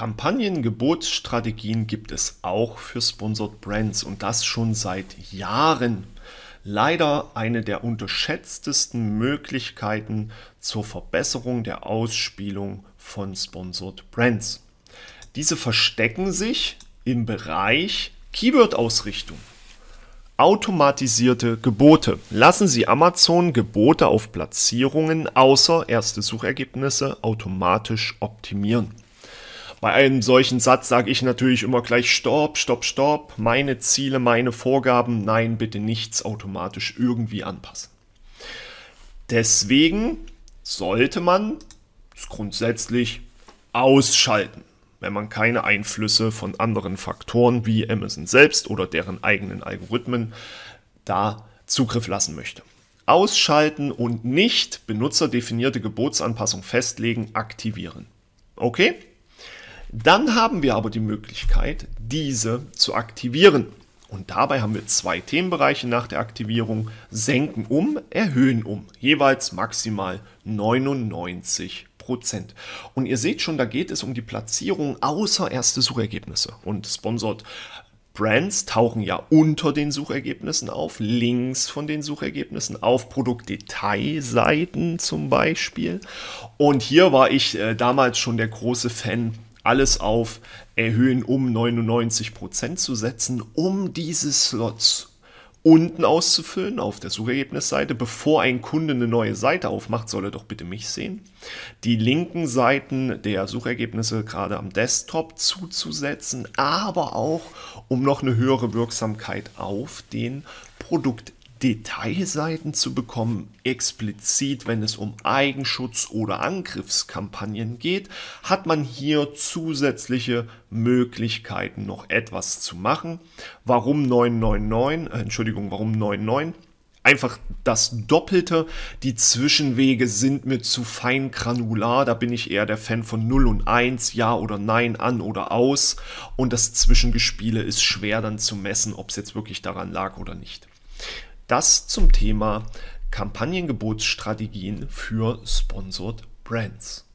Kampagnengebotsstrategien gibt es auch für Sponsored Brands und das schon seit Jahren. Leider eine der unterschätztesten Möglichkeiten zur Verbesserung der Ausspielung von Sponsored Brands. Diese verstecken sich im Bereich Keyword-Ausrichtung. Automatisierte Gebote. Lassen Sie Amazon Gebote auf Platzierungen außer erste Suchergebnisse automatisch optimieren. Bei einem solchen Satz sage ich natürlich immer gleich Stopp, Stopp, Stopp, meine Ziele, meine Vorgaben, nein, bitte nichts automatisch irgendwie anpassen. Deswegen sollte man es grundsätzlich ausschalten, wenn man keine Einflüsse von anderen Faktoren wie Amazon selbst oder deren eigenen Algorithmen da Zugriff lassen möchte ausschalten und nicht benutzerdefinierte Gebotsanpassung festlegen, aktivieren. Okay? Dann haben wir aber die Möglichkeit, diese zu aktivieren. Und dabei haben wir zwei Themenbereiche nach der Aktivierung. Senken um, erhöhen um. Jeweils maximal 99 Prozent. Und ihr seht schon, da geht es um die Platzierung außer erste Suchergebnisse. Und Sponsored Brands tauchen ja unter den Suchergebnissen auf, links von den Suchergebnissen, auf Produktdetailseiten zum Beispiel. Und hier war ich äh, damals schon der große Fan alles auf Erhöhen um 99% zu setzen, um diese Slots unten auszufüllen auf der Suchergebnisseite. Bevor ein Kunde eine neue Seite aufmacht, soll er doch bitte mich sehen. Die linken Seiten der Suchergebnisse gerade am Desktop zuzusetzen, aber auch um noch eine höhere Wirksamkeit auf den Produkt Detailseiten zu bekommen, explizit wenn es um Eigenschutz oder Angriffskampagnen geht, hat man hier zusätzliche Möglichkeiten noch etwas zu machen. Warum 999, äh, Entschuldigung, warum 99? Einfach das Doppelte. Die Zwischenwege sind mir zu fein granular. Da bin ich eher der Fan von 0 und 1, ja oder nein, an oder aus. Und das Zwischengespiele ist schwer dann zu messen, ob es jetzt wirklich daran lag oder nicht. Das zum Thema Kampagnengebotsstrategien für Sponsored Brands.